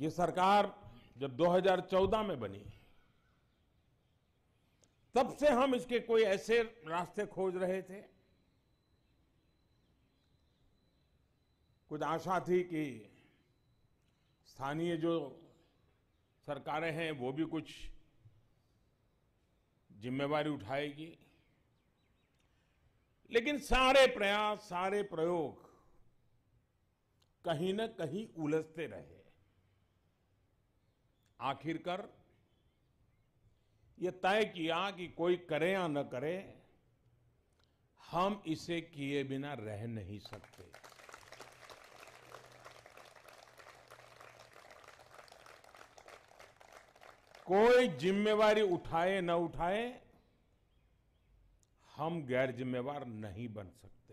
ये सरकार जब 2014 में बनी तब से हम इसके कोई ऐसे रास्ते खोज रहे थे कुछ आशा थी कि स्थानीय जो सरकारें हैं वो भी कुछ जिम्मेवारी उठाएगी लेकिन सारे प्रयास सारे प्रयोग कहीं न कहीं उलझते रहे आखिरकार ये तय किया कि कोई करे या न करे हम इसे किए बिना रह नहीं सकते कोई जिम्मेवारी उठाए न उठाए हम गैर जिम्मेवार नहीं बन सकते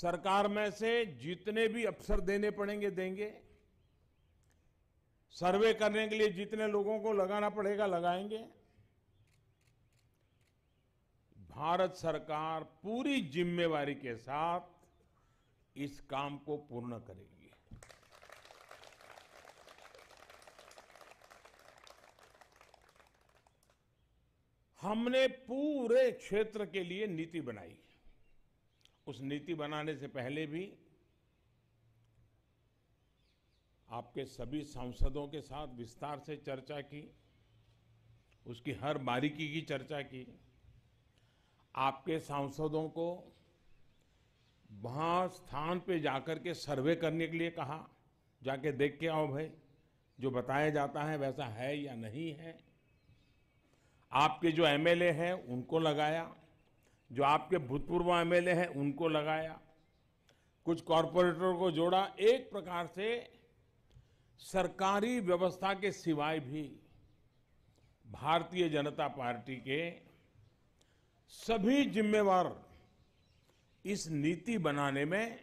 सरकार में से जितने भी अफसर देने पड़ेंगे देंगे सर्वे करने के लिए जितने लोगों को लगाना पड़ेगा लगाएंगे भारत सरकार पूरी जिम्मेवारी के साथ इस काम को पूर्ण करेगी हमने पूरे क्षेत्र के लिए नीति बनाई है उस नीति बनाने से पहले भी आपके सभी सांसदों के साथ विस्तार से चर्चा की उसकी हर बारीकी की चर्चा की आपके सांसदों को वहाँ स्थान पे जाकर के सर्वे करने के लिए कहा जाके देख के आओ भाई जो बताया जाता है वैसा है या नहीं है आपके जो एमएलए हैं उनको लगाया जो आपके भूतपूर्व एमएलए हैं उनको लगाया कुछ कॉरपोरेटरों को जोड़ा एक प्रकार से सरकारी व्यवस्था के सिवाय भी भारतीय जनता पार्टी के सभी जिम्मेवार इस नीति बनाने में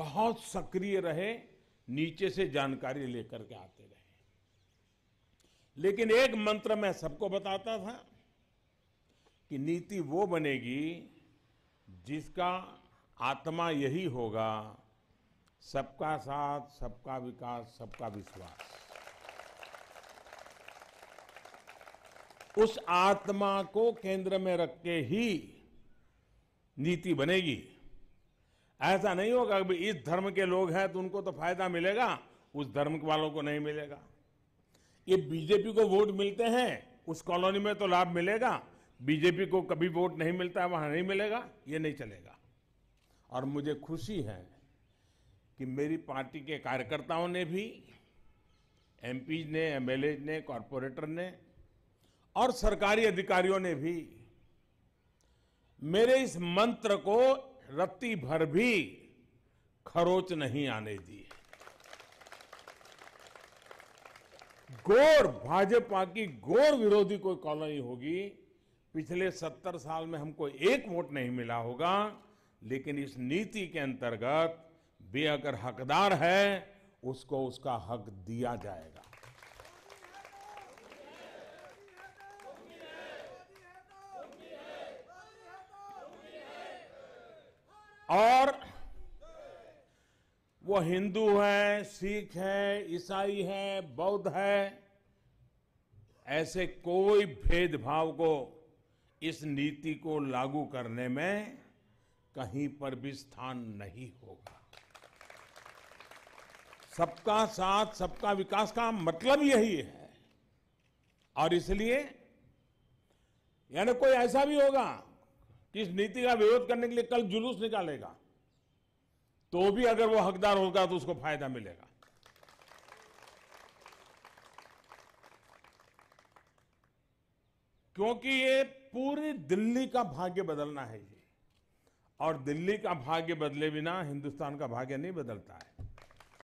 बहुत सक्रिय रहे नीचे से जानकारी लेकर के आते रहे लेकिन एक मंत्र मैं सबको बताता था कि नीति वो बनेगी जिसका आत्मा यही होगा सबका साथ सबका विकास सबका विश्वास उस आत्मा को केंद्र में रख के ही नीति बनेगी ऐसा नहीं होगा कि इस धर्म के लोग हैं तो उनको तो फायदा मिलेगा उस धर्म वालों को नहीं मिलेगा ये बीजेपी को वोट मिलते हैं उस कॉलोनी में तो लाभ मिलेगा बीजेपी को कभी वोट नहीं मिलता वहां नहीं मिलेगा ये नहीं चलेगा और मुझे खुशी है कि मेरी पार्टी के कार्यकर्ताओं ने भी एम ने एमएलए ने कॉरपोरेटर ने और सरकारी अधिकारियों ने भी मेरे इस मंत्र को रत्ती भर भी खरोच नहीं आने दी गोर भाजपा की गोर विरोधी कोई कॉलोनी होगी पिछले सत्तर साल में हमको एक वोट नहीं मिला होगा लेकिन इस नीति के अंतर्गत वे अगर हकदार है उसको उसका हक दिया जाएगा और वो हिंदू है सिख है ईसाई है बौद्ध है ऐसे कोई भेदभाव को इस नीति को लागू करने में कहीं पर भी स्थान नहीं होगा सबका साथ सबका विकास का मतलब यही है और इसलिए यानी कोई ऐसा भी होगा कि इस नीति का विरोध करने के लिए कल जुलूस निकालेगा तो भी अगर वो हकदार होगा तो उसको फायदा मिलेगा क्योंकि ये पूरी दिल्ली का भाग्य बदलना है ये और दिल्ली का भाग्य बदले बिना हिंदुस्तान का भाग्य नहीं बदलता है